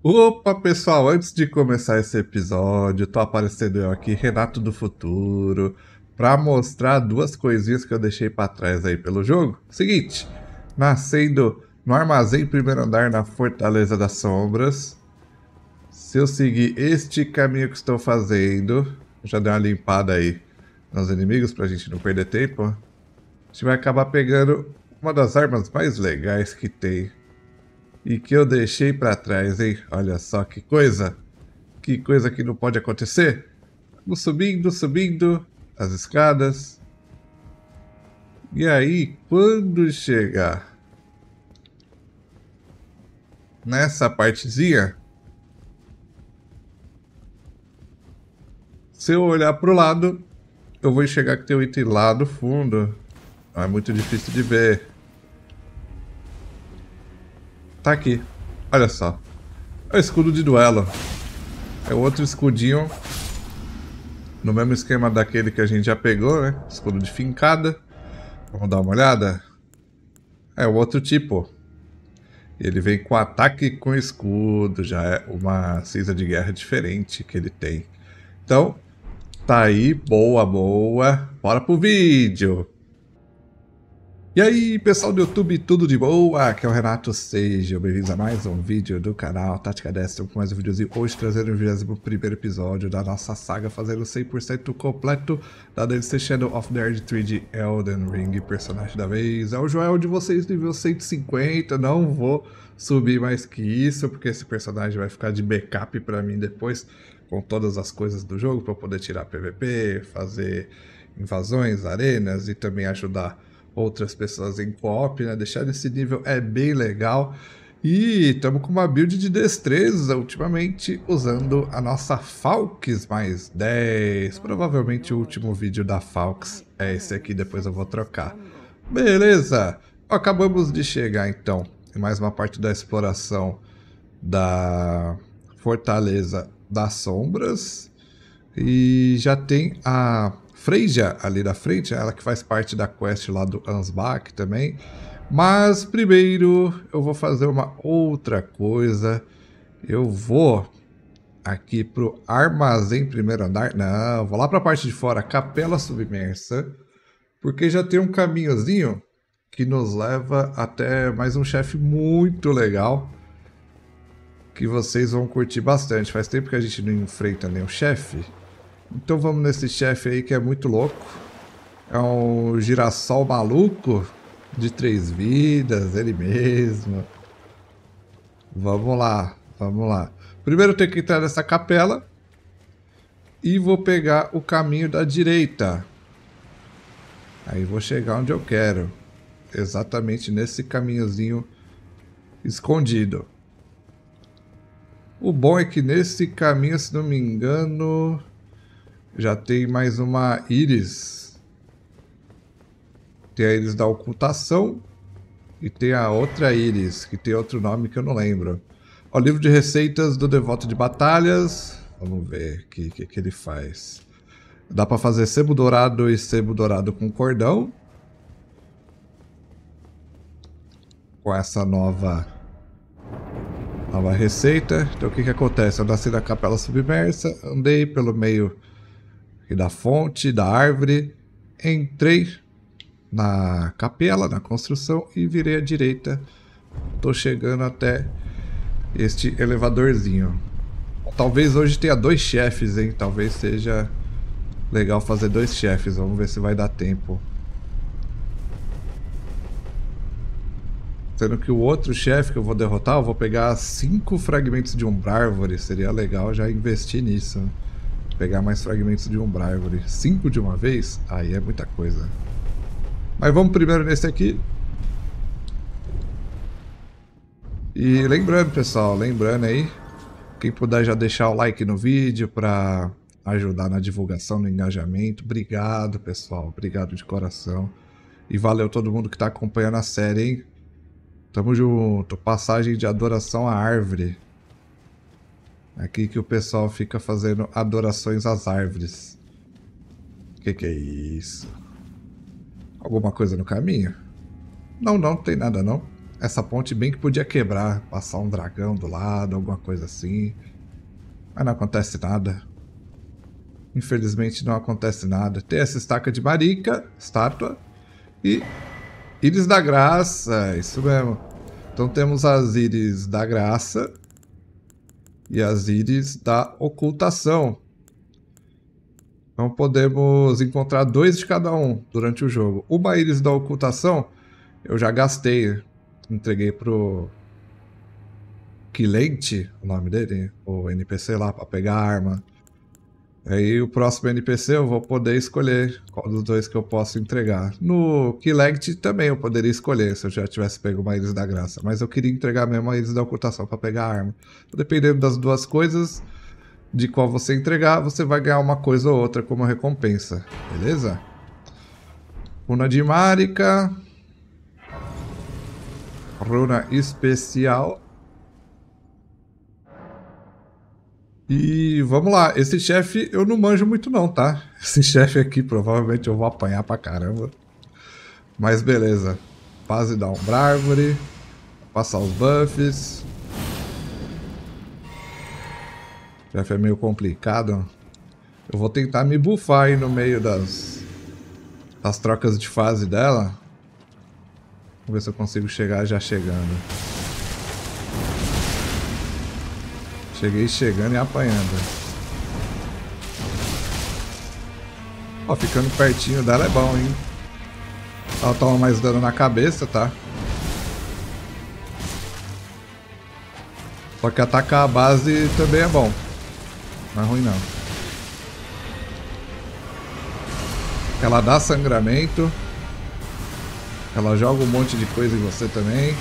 Opa, pessoal, antes de começar esse episódio, tô aparecendo eu aqui, Renato do Futuro, para mostrar duas coisinhas que eu deixei para trás aí pelo jogo. Seguinte, nascendo no armazém primeiro andar na Fortaleza das Sombras. Se eu seguir este caminho que estou fazendo, já dei uma limpada aí nos inimigos pra gente não perder tempo. A gente vai acabar pegando uma das armas mais legais que tem e que eu deixei para trás, hein? Olha só que coisa! Que coisa que não pode acontecer! Vamos subindo, subindo as escadas. E aí, quando chegar nessa partezinha, se eu olhar para o lado, eu vou enxergar que tem um item lá do fundo. Ah, é muito difícil de ver. Tá aqui. Olha só. É o escudo de duelo. É outro escudinho. No mesmo esquema daquele que a gente já pegou, né? Escudo de fincada. Vamos dar uma olhada? É o outro tipo. Ele vem com ataque com escudo. Já é uma cinza de guerra diferente que ele tem. Então, tá aí. Boa, boa. Bora pro vídeo. E aí, pessoal do YouTube, tudo de boa? Aqui é o Renato Sejam bem-vindos a mais um vídeo do canal Tática Destra com mais um videozinho hoje trazendo o 21 episódio da nossa saga fazendo 100% completo da DLC Shadow of the Earth 3 de Elden Ring, personagem da vez. É o Joel de vocês, nível 150, não vou subir mais que isso, porque esse personagem vai ficar de backup para mim depois com todas as coisas do jogo, para poder tirar PVP, fazer invasões, arenas e também ajudar outras pessoas em co-op, né? Deixar nesse nível é bem legal. E estamos com uma build de destreza ultimamente usando a nossa Falks mais 10. Provavelmente o último vídeo da Falks é esse aqui, depois eu vou trocar. Beleza! Acabamos de chegar então em mais uma parte da exploração da Fortaleza das Sombras. E já tem a Freija ali da frente, é ela que faz parte da quest lá do Ansbach também. Mas primeiro eu vou fazer uma outra coisa. Eu vou aqui pro armazém primeiro andar. Não, vou lá para a parte de fora, capela submersa, porque já tem um caminhozinho que nos leva até mais um chefe muito legal que vocês vão curtir bastante. Faz tempo que a gente não enfrenta nenhum chefe. Então vamos nesse chefe aí que é muito louco. É um girassol maluco de três vidas, ele mesmo. Vamos lá, vamos lá. Primeiro eu tenho que entrar nessa capela e vou pegar o caminho da direita. Aí vou chegar onde eu quero. Exatamente nesse caminhozinho escondido. O bom é que nesse caminho, se não me engano, já tem mais uma íris. Tem a íris da ocultação. E tem a outra íris, que tem outro nome que eu não lembro. O livro de receitas do Devoto de Batalhas. Vamos ver o que, que, que, ele faz. Dá para fazer sebo dourado e sebo dourado com cordão. Com essa nova nova receita. Então o que que acontece? Eu nasci na capela submersa, andei pelo meio e da fonte da árvore, entrei na capela, na construção e virei à direita. Tô chegando até este elevadorzinho. Talvez hoje tenha dois chefes, hein? Talvez seja legal fazer dois chefes. Vamos ver se vai dar tempo. Sendo que o outro chefe que eu vou derrotar, eu vou pegar cinco fragmentos de um árvore. Seria legal já investir nisso pegar mais fragmentos de Umbrivory. Cinco de uma vez? Aí é muita coisa. Mas vamos primeiro nesse aqui. E lembrando, pessoal, lembrando aí, quem puder já deixar o like no vídeo para ajudar na divulgação, no engajamento. Obrigado, pessoal. Obrigado de coração. E valeu todo mundo que está acompanhando a série, hein? Tamo junto. Passagem de adoração à árvore. Aqui que o pessoal fica fazendo adorações às árvores. Que que é isso? Alguma coisa no caminho? Não, não, não tem nada não. Essa ponte bem que podia quebrar, passar um dragão do lado, alguma coisa assim. Mas não acontece nada. Infelizmente não acontece nada. Tem essa estaca de marica, estátua, e íris da graça, isso mesmo. Então temos as íris da graça, e as íris da ocultação. Então podemos encontrar dois de cada um durante o jogo. Uma íris da ocultação eu já gastei, entreguei pro Kilente, o nome dele, o NPC lá, para pegar a arma. Aí o próximo NPC eu vou poder escolher qual dos dois que eu posso entregar. No Kilect também eu poderia escolher se eu já tivesse pego uma Ilhas da Graça, mas eu queria entregar mesmo a Ilhas da Ocultação para pegar a arma. Então, dependendo das duas coisas, de qual você entregar, você vai ganhar uma coisa ou outra como recompensa, beleza? Runa de Marika. Runa especial. E vamos lá, esse chefe eu não manjo muito não, tá? Esse chefe aqui provavelmente eu vou apanhar pra caramba. Mas beleza. Fase da Umbra Árvore. Passar os buffs. O chefe é meio complicado. Eu vou tentar me buffar aí no meio das, das trocas de fase dela. Vamos ver se eu consigo chegar já chegando. Cheguei chegando e apanhando. Ó, ficando pertinho dela é bom, hein? Ela toma mais dano na cabeça, tá? Só que atacar a base também é bom. Não é ruim não. Ela dá sangramento. Ela joga um monte de coisa em você também.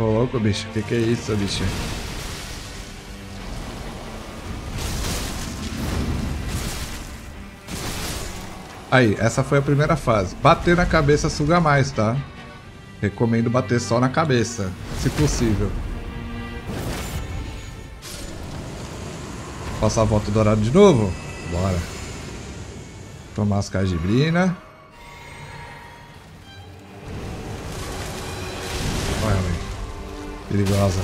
Ô, louco, bicho. Que que é isso, bicho? Aí, essa foi a primeira fase. Bater na cabeça suga mais, tá? Recomendo bater só na cabeça, se possível. Passar a volta dourada de novo? Bora. Tomar as cajibrina. Perigosa.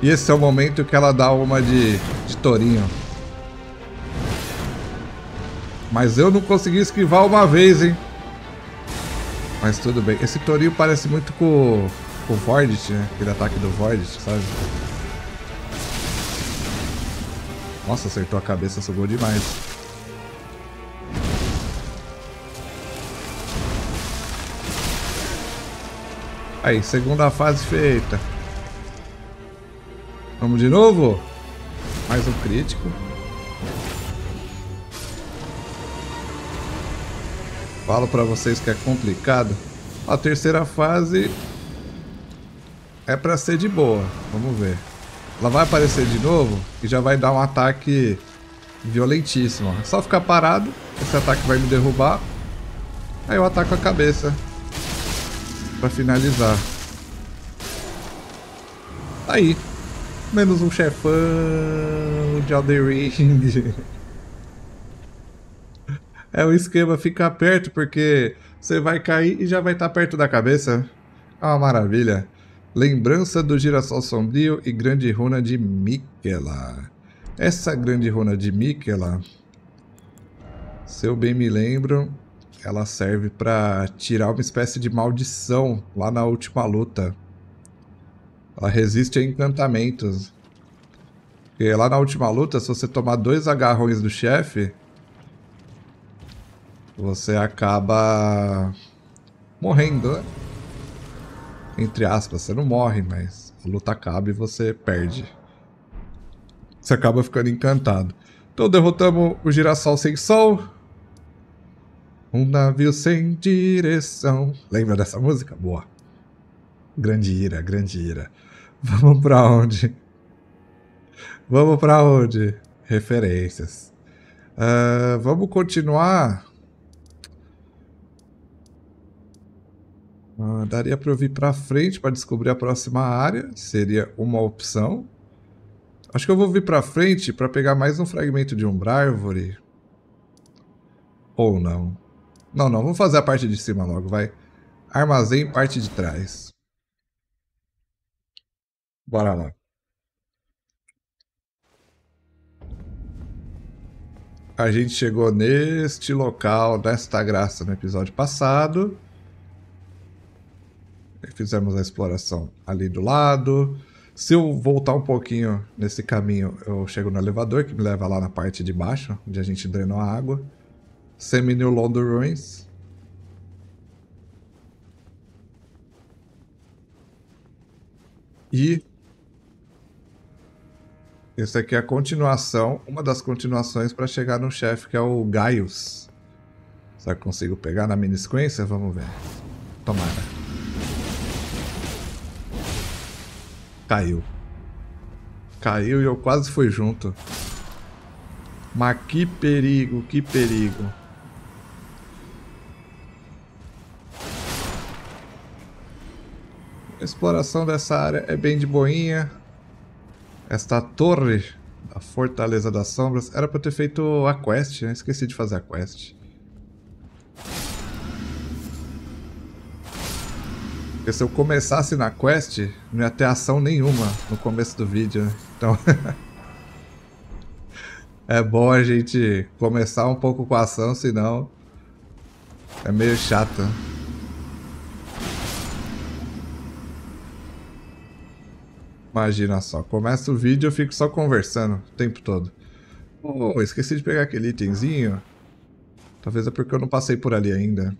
E esse é o momento que ela dá uma de, de Torinho. Mas eu não consegui esquivar uma vez, hein? Mas tudo bem. Esse Torinho parece muito com, com o Vordit, né? Aquele ataque do Vordit, sabe? Nossa, acertou a cabeça, sugou demais. Aí, segunda fase feita. Vamos de novo. Mais um crítico. Falo pra vocês que é complicado. A terceira fase é pra ser de boa. Vamos ver. Ela vai aparecer de novo e já vai dar um ataque violentíssimo. É só ficar parado. Esse ataque vai me derrubar. Aí eu ataco a cabeça para finalizar. Aí. Menos um chefão de Elden Ring. É o esquema ficar perto, porque você vai cair e já vai estar tá perto da cabeça. É uma maravilha. Lembrança do girassol sombrio e grande runa de Miquela. Essa grande runa de Miquela, se eu bem me lembro, ela serve para tirar uma espécie de maldição lá na última luta. Ela resiste a encantamentos. Porque lá na última luta, se você tomar dois agarrões do chefe, você acaba morrendo, né? Entre aspas, você não morre, mas a luta acaba e você perde. Você acaba ficando encantado. Então derrotamos o girassol sem sol. Um navio sem direção. Lembra dessa música? Boa. Grande ira, grande ira. Vamos pra onde? Vamos pra onde? Referências. Uh, vamos continuar. Uh, daria para eu vir para frente para descobrir a próxima área. Seria uma opção. Acho que eu vou vir para frente para pegar mais um fragmento de umbra árvore. Ou não. Não, não, vamos fazer a parte de cima logo, vai. Armazém, parte de trás. Bora lá. A gente chegou neste local, nesta graça, no episódio passado. Fizemos a exploração ali do lado. Se eu voltar um pouquinho nesse caminho, eu chego no elevador que me leva lá na parte de baixo, onde a gente drenou a água. Semi-New London Ruins. E esse aqui é a continuação, uma das continuações para chegar no chefe que é o Gaius. Será que consigo pegar na mini sequência? Vamos ver. Tomara. Caiu. Caiu e eu quase fui junto. Mas que perigo, que perigo. A exploração dessa área é bem de boinha. Esta torre da Fortaleza das Sombras era para ter feito a quest, né? Esqueci de fazer a quest. Porque se eu começasse na quest, não ia ter ação nenhuma no começo do vídeo, né? Então... é bom a gente começar um pouco com a ação, senão... É meio chato. Imagina só, começa o vídeo eu fico só conversando o tempo todo. Oh, esqueci de pegar aquele itemzinho. Talvez é porque eu não passei por ali ainda.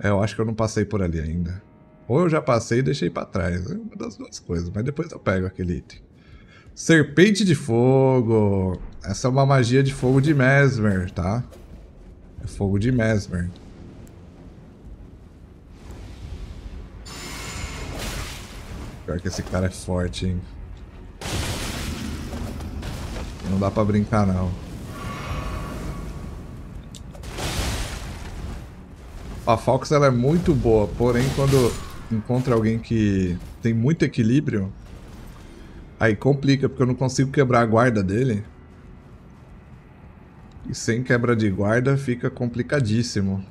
É, eu acho que eu não passei por ali ainda. Ou eu já passei e deixei pra trás. É uma das duas coisas, mas depois eu pego aquele item. Serpente de fogo. Essa é uma magia de fogo de Mesmer, tá? É fogo de Mesmer. Pior que esse cara é forte, hein? Não dá pra brincar, não. A Fox ela é muito boa, porém quando encontra alguém que tem muito equilíbrio, aí complica, porque eu não consigo quebrar a guarda dele. E sem quebra de guarda fica complicadíssimo.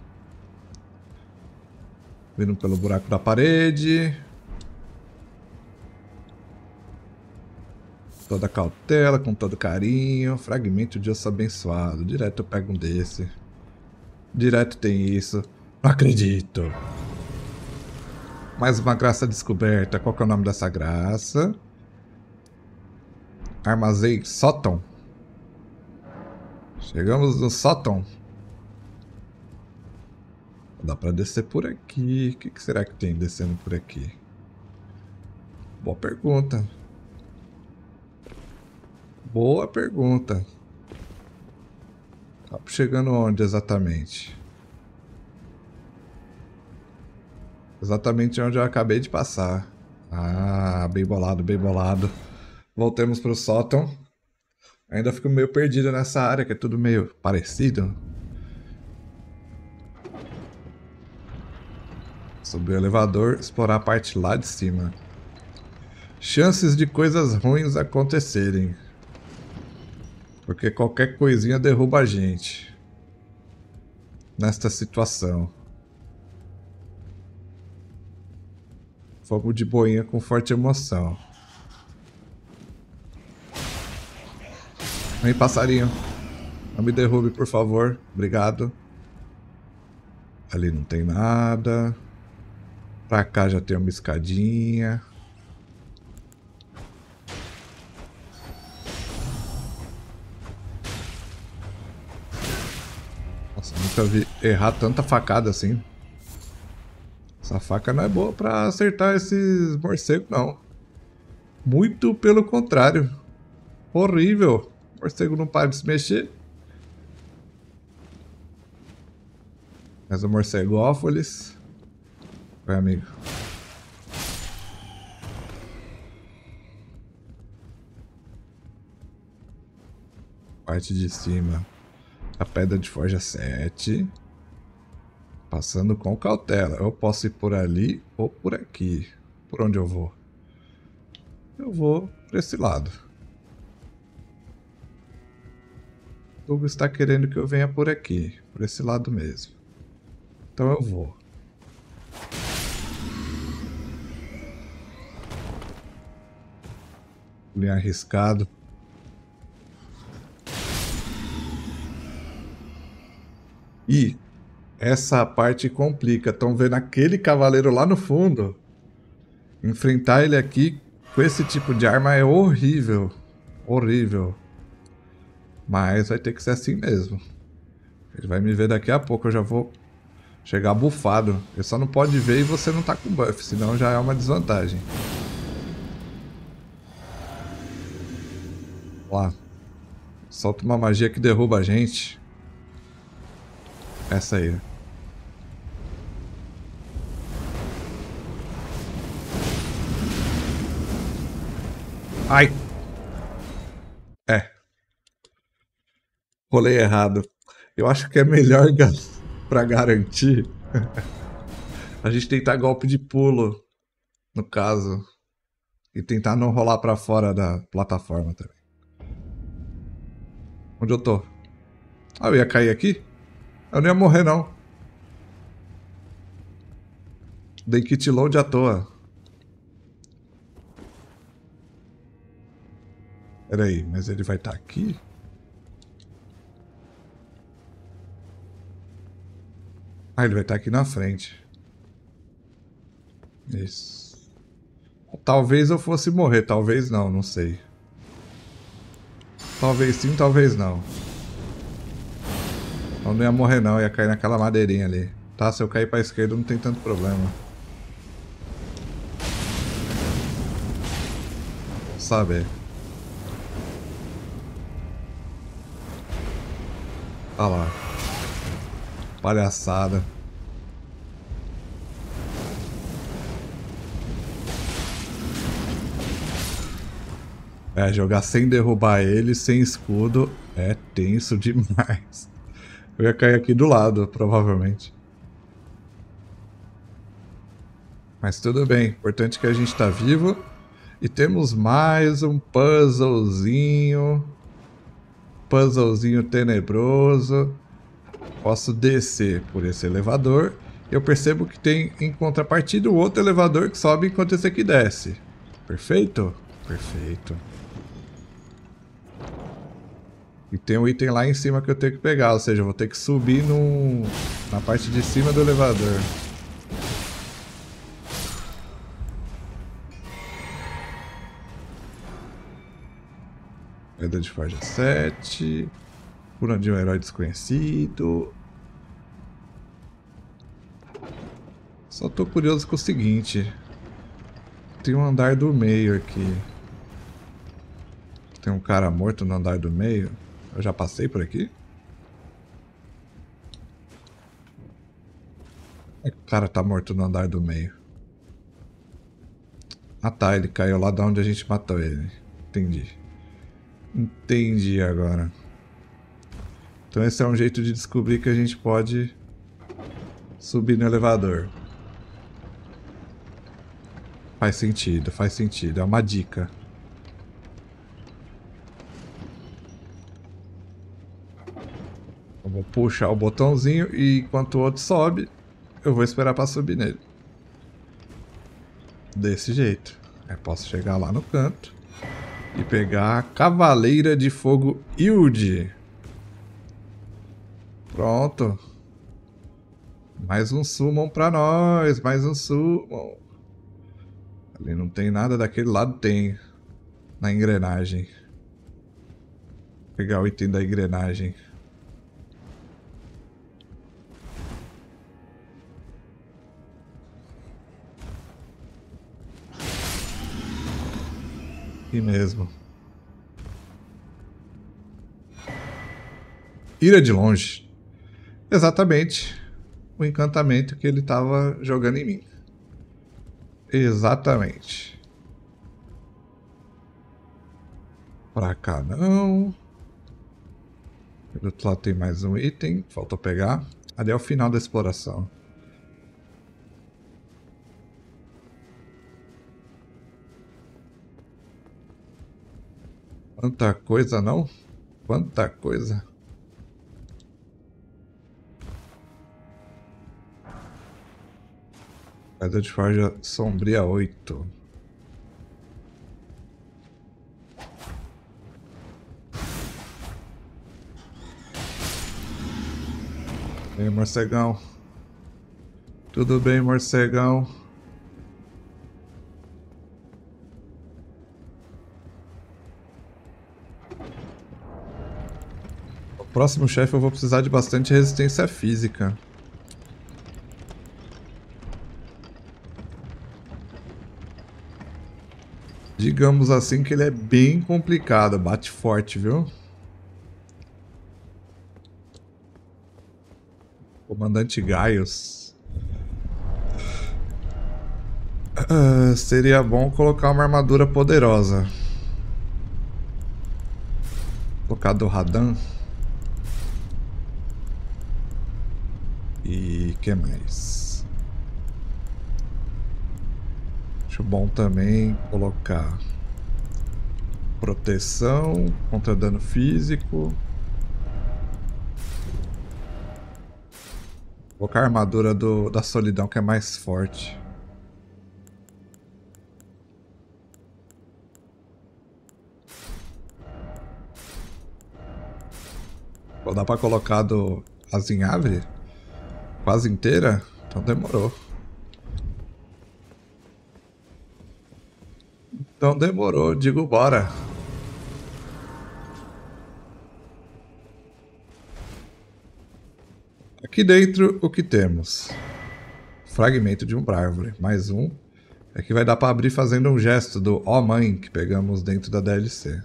Vindo pelo buraco da parede. toda cautela, com todo carinho. Fragmento de osso abençoado. Direto eu pego um desse. Direto tem isso. Não acredito. Mais uma graça descoberta. Qual que é o nome dessa graça? Armazém sótão. Chegamos no sótão. Dá pra descer por aqui. O que, que será que tem descendo por aqui? Boa pergunta. Boa pergunta. Tá chegando onde exatamente? Exatamente onde eu acabei de passar. Ah, bem bolado, bem bolado. Voltemos pro sótão. Ainda fico meio perdido nessa área, que é tudo meio parecido. Subir o elevador, explorar a parte lá de cima. Chances de coisas ruins acontecerem. Porque qualquer coisinha derruba a gente. Nesta situação. Fogo de boinha com forte emoção. Vem, passarinho. Não me derrube, por favor. Obrigado. Ali não tem nada. Pra cá já tem uma escadinha. nunca vi errar tanta facada assim. Essa faca não é boa pra acertar esses morcegos, não. Muito pelo contrário. Horrível. morcego não para de se mexer. Mas o ófolis, Vai, amigo. Parte de cima. A pedra de forja 7. Passando com cautela. Eu posso ir por ali ou por aqui. Por onde eu vou? Eu vou por esse lado. O Hugo está querendo que eu venha por aqui. Por esse lado mesmo. Então eu vou. Pulinho arriscado. E essa parte complica. Estão vendo aquele cavaleiro lá no fundo. Enfrentar ele aqui com esse tipo de arma é horrível. Horrível. Mas vai ter que ser assim mesmo. Ele vai me ver daqui a pouco, eu já vou chegar bufado. Ele só não pode ver e você não tá com buff, senão já é uma desvantagem. Lá. Solta uma magia que derruba a gente. Essa aí. Ai. É. Rolei errado. Eu acho que é melhor pra garantir a gente tentar golpe de pulo, no caso, e tentar não rolar para fora da plataforma também. Onde eu tô? Ah, eu ia cair aqui? Eu não ia morrer, não. Dei kit load à toa. Pera aí, mas ele vai estar tá aqui? Ah, ele vai estar tá aqui na frente. Isso. Talvez eu fosse morrer, talvez não, não sei. Talvez sim, talvez não não ia morrer não, ia cair naquela madeirinha ali. Tá, se eu cair pra esquerda não tem tanto problema. Vou saber. Olha lá. Palhaçada. É, jogar sem derrubar ele, sem escudo, é tenso demais. Eu ia cair aqui do lado, provavelmente. Mas tudo bem, importante que a gente está vivo. E temos mais um puzzlezinho. Puzzlezinho tenebroso. Posso descer por esse elevador. Eu percebo que tem em contrapartida o outro elevador que sobe enquanto esse aqui desce. Perfeito? Perfeito. E tem um item lá em cima que eu tenho que pegar, ou seja, eu vou ter que subir no na parte de cima do elevador. Pedra de Forja 7. Cura de um herói desconhecido. Só tô curioso com o seguinte. Tem um andar do meio aqui. Tem um cara morto no andar do meio. Eu já passei por aqui? É o cara tá morto no andar do meio. Ah tá, ele caiu lá de onde a gente matou ele. Entendi. Entendi agora. Então esse é um jeito de descobrir que a gente pode subir no elevador. Faz sentido, faz sentido. É uma dica. puxar o botãozinho e enquanto o outro sobe, eu vou esperar para subir nele. Desse jeito. Eu posso chegar lá no canto e pegar a Cavaleira de Fogo Ilde. Pronto. Mais um summon para nós, mais um summon. Ali não tem nada, daquele lado tem. Na engrenagem. Vou pegar o item da engrenagem. aqui mesmo. Ira de longe. Exatamente o encantamento que ele estava jogando em mim. Exatamente. Pra cá não. Do outro lado tem mais um item. Faltou pegar. Ali é o final da exploração. Quanta coisa, não? Quanta coisa. Pedra de Forja Sombria 8. Ei, morcegão. Tudo bem, morcegão? Próximo chefe eu vou precisar de bastante resistência física. Digamos assim que ele é bem complicado, bate forte, viu? Comandante Gaius. Uh, seria bom colocar uma armadura poderosa. colocar do Radan. que mais? Acho bom também colocar proteção contra dano físico. Vou colocar a armadura do, da solidão que é mais forte. Vou dar pra colocar do azinhavre? Quase inteira? Então demorou. Então demorou, digo bora. Aqui dentro o que temos? Fragmento de uma árvore, mais um. É que vai dar para abrir fazendo um gesto do ó oh, mãe que pegamos dentro da DLC.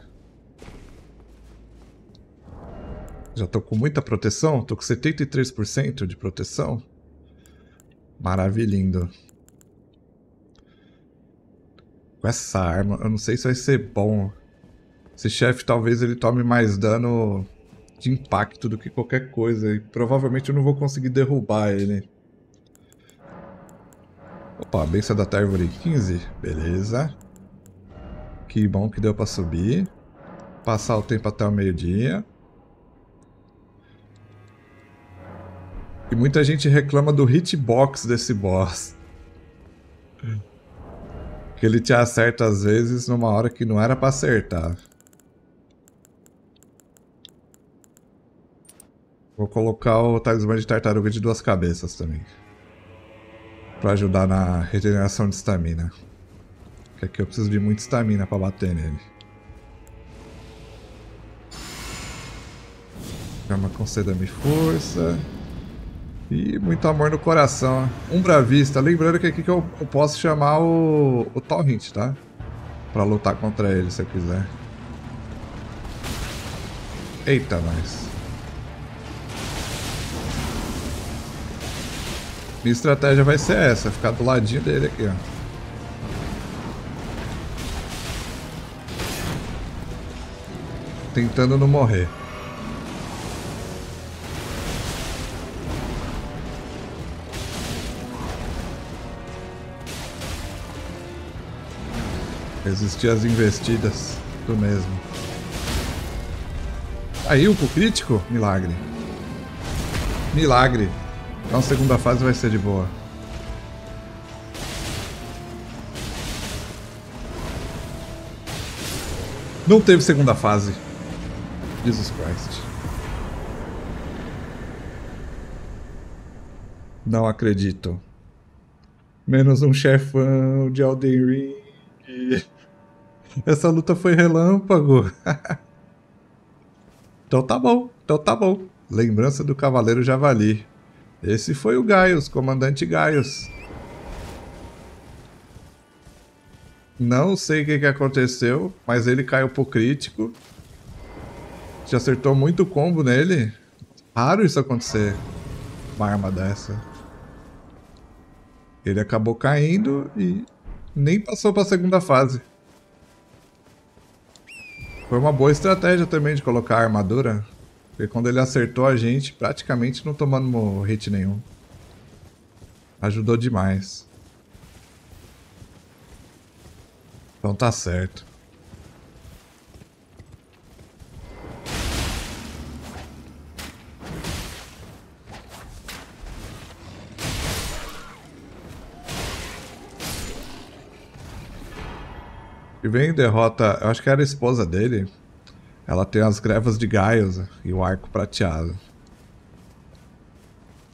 Já estou com muita proteção, estou com 73% de proteção. Maravilhindo. Com essa arma, eu não sei se vai ser bom. Esse chefe talvez ele tome mais dano de impacto do que qualquer coisa. E provavelmente eu não vou conseguir derrubar ele. Opa, benção da árvore 15. Beleza. Que bom que deu para subir. Passar o tempo até o meio-dia. E muita gente reclama do hitbox desse boss. Que ele te acerta às vezes numa hora que não era pra acertar. Vou colocar o talismã de tartaruga de duas cabeças também. Pra ajudar na regeneração de estamina. Porque aqui eu preciso de muita estamina pra bater nele. Calma, conceda-me força. E muito amor no coração. Né? Um bravista, Lembrando que aqui que eu, eu posso chamar o, o Torrent, tá? Pra lutar contra ele, se eu quiser. Eita, nós. Minha estratégia vai ser essa. Ficar do ladinho dele aqui, ó. Tentando não morrer. Resistir às investidas do mesmo. Aí, o crítico? Milagre. Milagre. Então, segunda fase vai ser de boa. Não teve segunda fase. Jesus Christ. Não acredito. Menos um chefão de Alden Ring. Essa luta foi relâmpago. então tá bom, então tá bom. Lembrança do Cavaleiro Javali. Esse foi o Gaius, comandante Gaius. Não sei o que, que aconteceu, mas ele caiu pro crítico. Já acertou muito combo nele. Raro isso acontecer. Uma arma dessa. Ele acabou caindo e nem passou para a segunda fase. Foi uma boa estratégia também de colocar a armadura. Porque quando ele acertou a gente, praticamente não tomando hit nenhum. Ajudou demais. Então tá certo. E vem derrota, eu acho que era a esposa dele. Ela tem as grevas de Gaios né, e o arco prateado.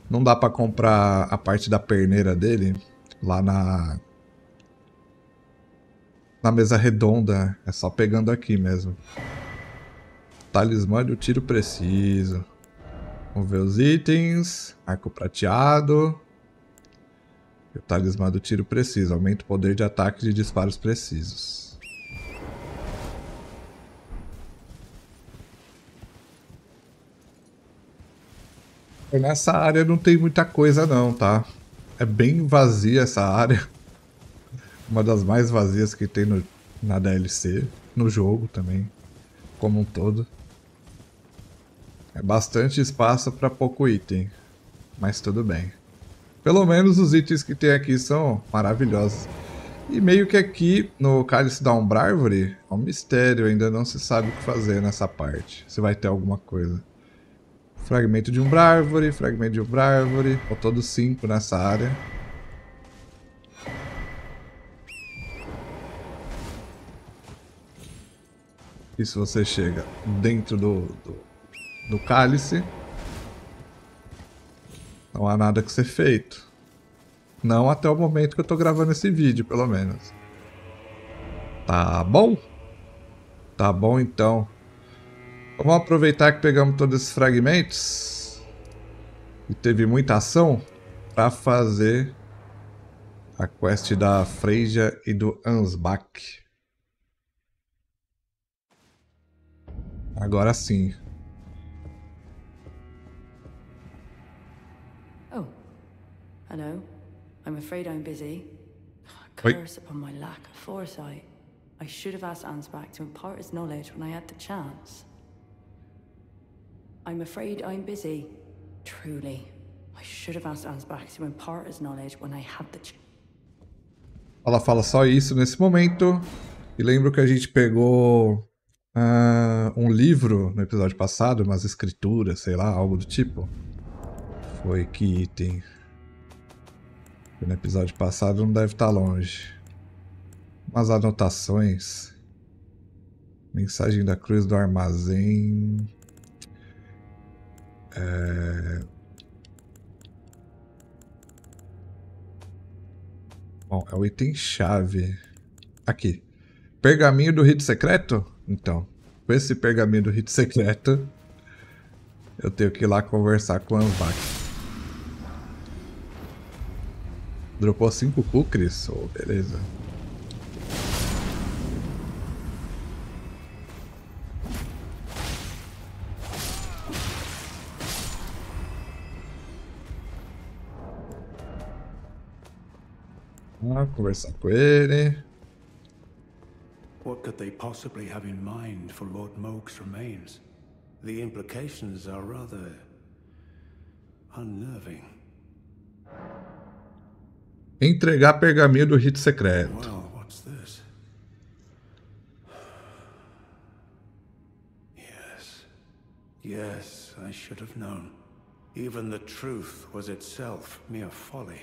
Não dá para comprar a parte da perneira dele lá na na mesa redonda, é só pegando aqui mesmo. Talismã do tiro preciso. Vamos ver os itens. Arco prateado. E o talismã do tiro preciso. Aumenta o poder de ataque de disparos precisos. Nessa área não tem muita coisa não, tá? É bem vazia essa área. Uma das mais vazias que tem no, na DLC, no jogo também, como um todo. É bastante espaço para pouco item, mas tudo bem. Pelo menos os itens que tem aqui são maravilhosos. E meio que aqui no Cálice da Ombra Árvore, é um mistério, ainda não se sabe o que fazer nessa parte, se vai ter alguma coisa. Fragmento de um árvore, fragmento de um árvore. Faltou dos cinco nessa área. E se você chega dentro do, do, do cálice, não há nada que ser feito. Não até o momento que eu tô gravando esse vídeo, pelo menos. Tá bom? Tá bom então. Vamos aproveitar que pegamos todos esses fragmentos e teve muita ação para fazer a quest da Freja e do Ansbach. Agora sim. Oh, hello. I'm afraid I'm busy. Curse upon my lack of foresight. I should have asked Ansbach to impart his knowledge when I had the chance. I'm afraid I'm busy. Truly. I should have asked Ansbach to impart his knowledge when I had the chance. Ela fala só isso nesse momento. E lembro que a gente pegou uh, um livro no episódio passado, umas escrituras, sei lá, algo do tipo. Foi que item? Foi no episódio passado não deve estar tá longe. Umas anotações. Mensagem da cruz do armazém. É... Bom, é o item-chave. Aqui. Pergaminho do rito secreto? Então, com esse pergaminho do rito secreto, eu tenho que ir lá conversar com o Anvac. Dropou 5 Kukris? Oh, beleza. conversar com ele. What could they possibly have in mind for Lord Moog's remains? The implications are rather unnerving. Entregar pergaminho do rito secreto. Well, what's this? Yes. Yes, I should have known. Even the truth was itself mere folly.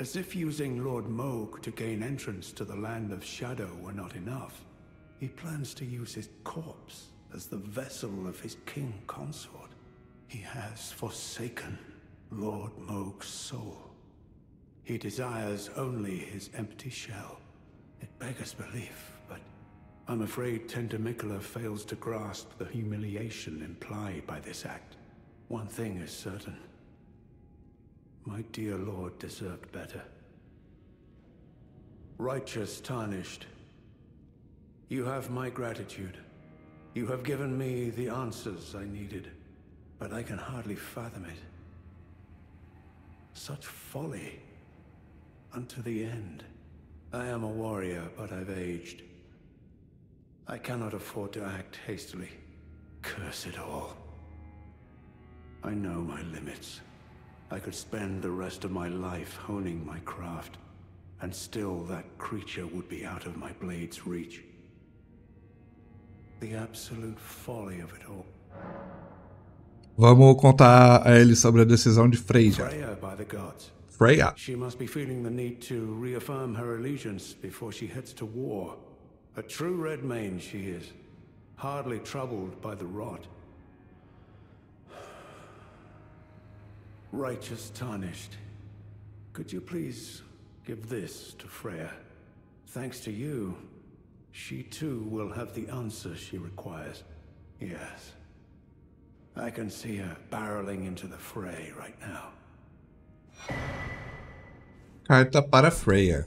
As if using Lord Moog to gain entrance to the Land of Shadow were not enough, he plans to use his corpse as the vessel of his king consort. He has forsaken Lord Moog's soul. He desires only his empty shell. It beggars belief, but I'm afraid Tentamicola fails to grasp the humiliation implied by this act. One thing is certain. My dear lord deserved better. Righteous tarnished. You have my gratitude. You have given me the answers I needed, but I can hardly fathom it. Such folly. Unto the end. I am a warrior, but I've aged. I cannot afford to act hastily. Curse it all. I know my limits. I could spend the rest of my life honing my craft, and still that creature would be out of my blade's reach. The absolute folly of it all. Vamos contar a ele sobre a decisão de Freya. Freya by the gods. Freya. She must be feeling the need to reaffirm her allegiance before she heads to war. A true red maiden she is, hardly troubled by the rot. Righteous Tarnished, could you please give this to Freya? Thanks to you, she too will have the answer she requires. Yes. I can see her barreling into the fray right now. Carta para Freya.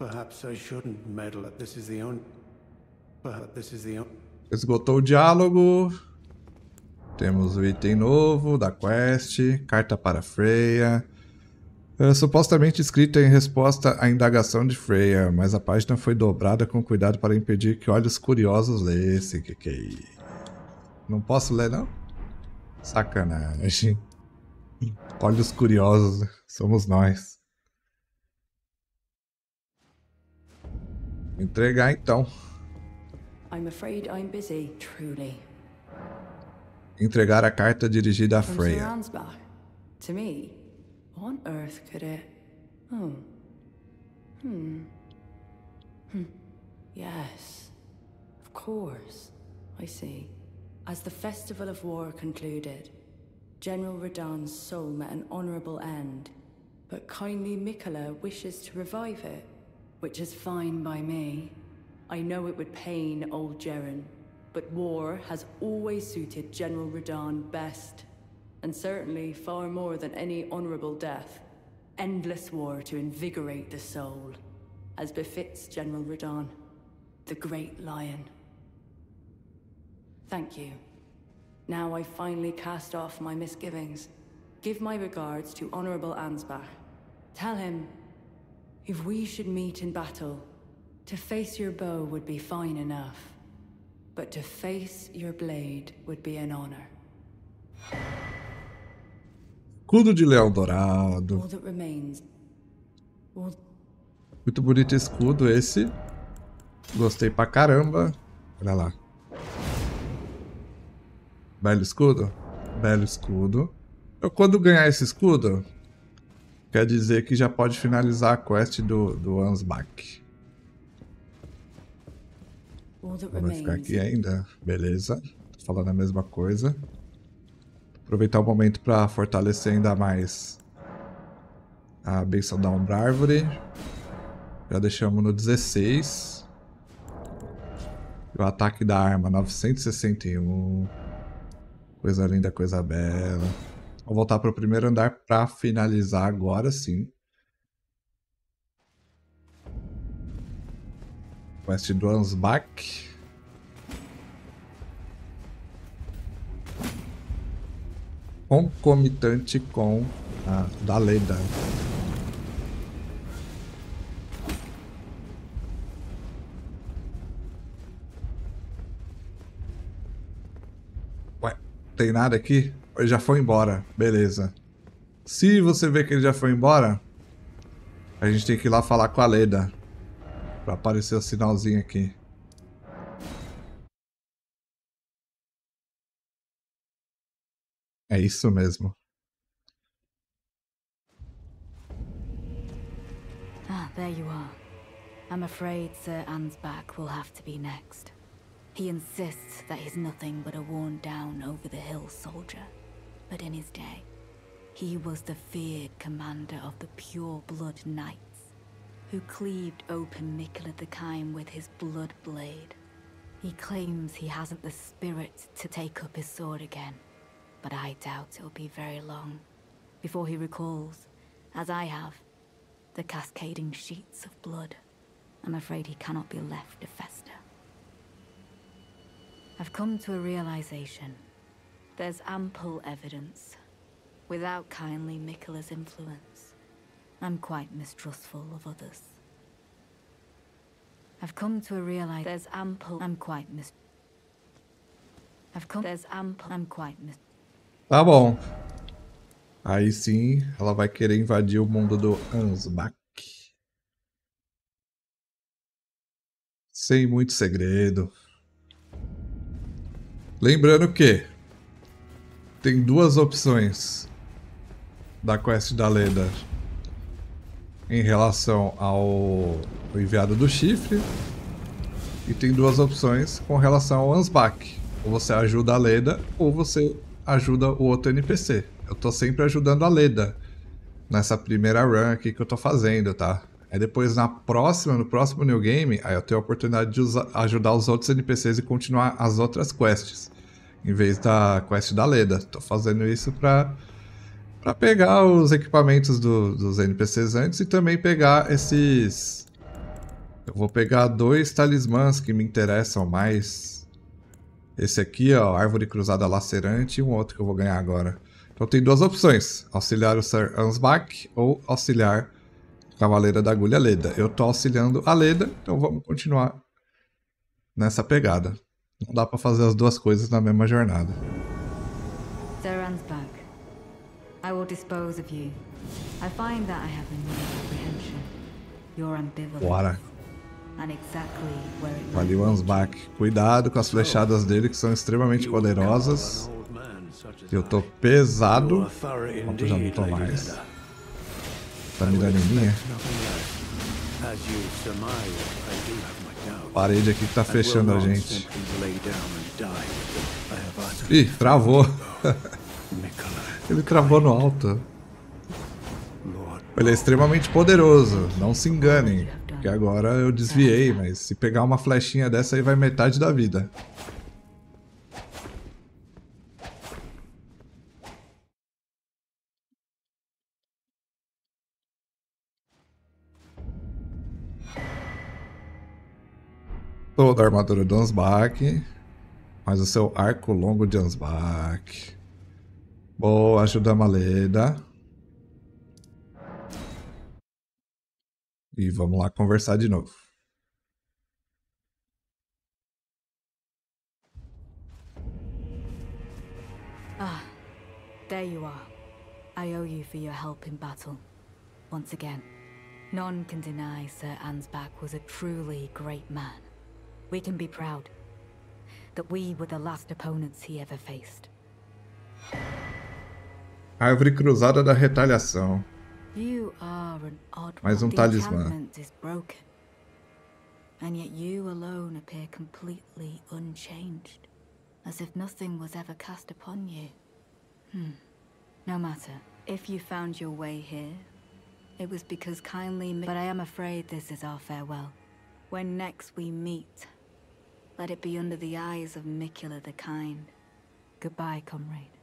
Perhaps I shouldn't meddle. This is the only. Perhaps this is the only. Esgotou o diálogo. Temos o item novo da quest, carta para Freya. É, supostamente escrita em resposta à indagação de Freya, mas a página foi dobrada com cuidado para impedir que olhos curiosos lessem. Que que é? Não posso ler, não? Sacanagem. Olhos curiosos, né? somos nós. Entregar então. I'm afraid I'm busy, truly. entregar a carta dirigida a Freya. To me, on earth could it? Oh, hmm. Hmm. Yes. Of course. I see. As the festival of war concluded, General Radan's soul met an honorable end, but kindly Mikola wishes to revive it, which is fine by me. I know it would pain old Jeren, but war has always suited General Radan best, and certainly far more than any honorable death. Endless war to invigorate the soul, as befits General Radan, the Great Lion. Thank you. Now I finally cast off my misgivings. Give my regards to Honorable Ansbach. Tell him, if we should meet in battle, to face your bow would be fine enough. but to face your blade would be an honor. Escudo de leão dourado. Muito bonito escudo esse. Gostei pra caramba. Olha lá. Belo escudo? Belo escudo. Eu quando ganhar esse escudo, quer dizer que já pode finalizar a quest do, do Ansbach. Tá Vamos ficar aqui ainda, beleza? Falando a mesma coisa. Aproveitar o momento para fortalecer ainda mais a benção da Umbra Árvore. Já deixamos no 16. E o ataque da arma, 961. Coisa linda, coisa bela. Vou voltar para o primeiro andar para finalizar agora sim. Conhece Duansbach? Concomitante com a da Leda. Ué, tem nada aqui? Ele já foi embora. Beleza. Se você vê que ele já foi embora, a gente tem que ir lá falar com a Leda. Pra aparecer o sinalzinho aqui. É isso mesmo. Ah, there you are. I'm afraid Sir Anne's back will have to be next. He insists that he's nothing but a worn-down, over-the-hill soldier. But in his day, he was the feared commander of the pure-blood knight who cleaved open Nicola the Kime with his blood blade. He claims he hasn't the spirit to take up his sword again, but I doubt it'll be very long before he recalls, as I have, the cascading sheets of blood. I'm afraid he cannot be left to fester. I've come to a realization. There's ample evidence, without kindly Mikola's influence I'm quite mistrustful of others. I've come to a realize there's ample. I'm quite mis. I've come there's ample. I'm quite mis. Tá bom. Aí sim, ela vai querer invadir o mundo do Ansbach. Sem muito segredo. Lembrando que tem duas opções da quest da Leda em relação ao enviado do chifre. E tem duas opções com relação ao Ansbach. Ou você ajuda a Leda, ou você ajuda o outro NPC. Eu tô sempre ajudando a Leda nessa primeira run aqui que eu tô fazendo, tá? Aí depois na próxima, no próximo new game, aí eu tenho a oportunidade de usar, ajudar os outros NPCs e continuar as outras quests, em vez da quest da Leda. Tô fazendo isso para para pegar os equipamentos do, dos NPCs antes e também pegar esses... Eu vou pegar dois talismãs que me interessam mais. Esse aqui, ó, Árvore Cruzada Lacerante e um outro que eu vou ganhar agora. Então tem duas opções, auxiliar o Sir Ansbach ou auxiliar o Cavaleiro da Agulha Leda. Eu tô auxiliando a Leda, então vamos continuar nessa pegada. Não dá para fazer as duas coisas na mesma jornada. dispose of you. I find that I have a new apprehension. You're ambivalent. Bora. And Cuidado com as flechadas dele que são extremamente poderosas. Eu tô pesado. Opa, já não tô mais. Tá me em mim, Parede aqui que tá fechando a gente. Ih, travou. Ele cravou no alto. Ele é extremamente poderoso, não se enganem. Porque agora eu desviei, mas se pegar uma flechinha dessa aí vai metade da vida. Toda a armadura do Ansbach, mas o seu arco longo de Ansbach. Boa, ajudamos a Leda. E vamos lá conversar de novo. Ah, there you are. I owe you for your help in battle. Once again, none can deny Sir Ansbach was a truly great man. We can be proud that we were the last opponents he ever faced. Árvore cruzada da retaliação. Mais um talismã. And yet you alone appear completely unchanged, as if nothing was ever cast upon you. Hmm. No matter. If you found your way here, it was because kindly... But I am afraid this is our farewell. When next we meet, let it be under the eyes of Mikula the Kind. Goodbye, comrade.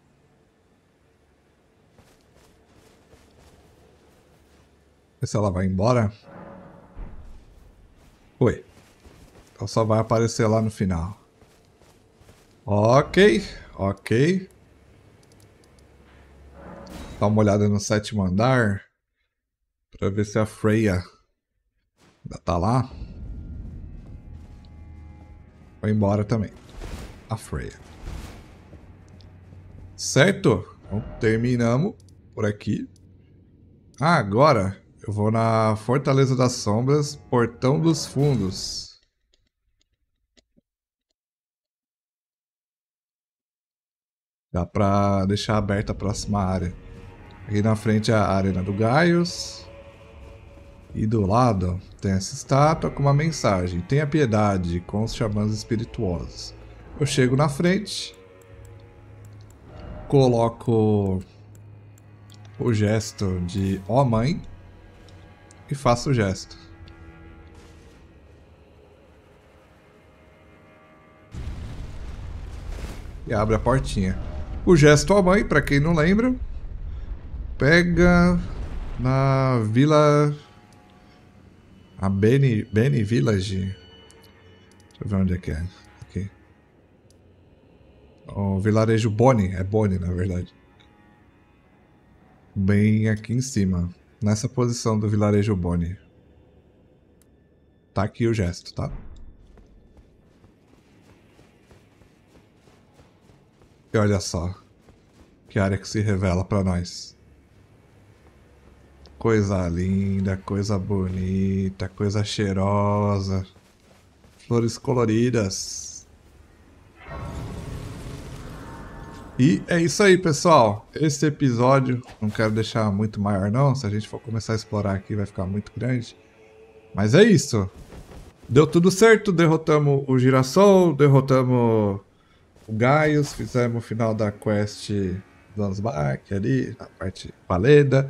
ver se ela vai embora. Foi. Ela então só vai aparecer lá no final. Ok, ok. Dá uma olhada no sétimo andar. Pra ver se a Freya ainda tá lá. Foi embora também. A Freya. Certo? Então terminamos por aqui. Ah, agora eu vou na Fortaleza das Sombras, Portão dos Fundos. Dá pra deixar aberta a próxima área. Aqui na frente é a Arena do Gaius. E do lado tem essa estátua com uma mensagem. Tenha piedade com os xamãs espirituosos. Eu chego na frente. Coloco o gesto de ó oh, mãe e faça o gesto. E abre a portinha. O gesto à mãe, para quem não lembra, pega na Vila... A Beni, Beni Village. Deixa eu ver onde é que é. Aqui. O vilarejo Boni. É Boni, na verdade. Bem aqui em cima nessa posição do vilarejo Boni. Tá aqui o gesto, tá? E olha só, que área que se revela para nós. Coisa linda, coisa bonita, coisa cheirosa, flores coloridas. E é isso aí, pessoal. Esse episódio não quero deixar muito maior, não. Se a gente for começar a explorar aqui, vai ficar muito grande. Mas é isso. Deu tudo certo. Derrotamos o girassol, derrotamos o Gaius, fizemos o final da quest do Ansbach ali, na parte paleda.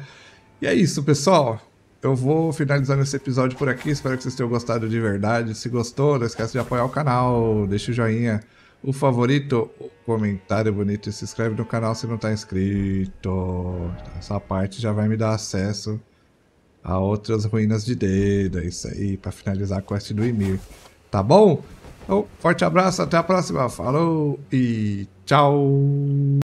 E é isso, pessoal. Eu vou finalizando esse episódio por aqui. Espero que vocês tenham gostado de verdade. Se gostou, não esquece de apoiar o canal, deixa o joinha o favorito, o comentário bonito e se inscreve no canal se não está inscrito. Essa parte já vai me dar acesso a outras ruínas de é isso aí, para finalizar a quest do Emir. Tá bom? Então, forte abraço, até a próxima. Falou e tchau!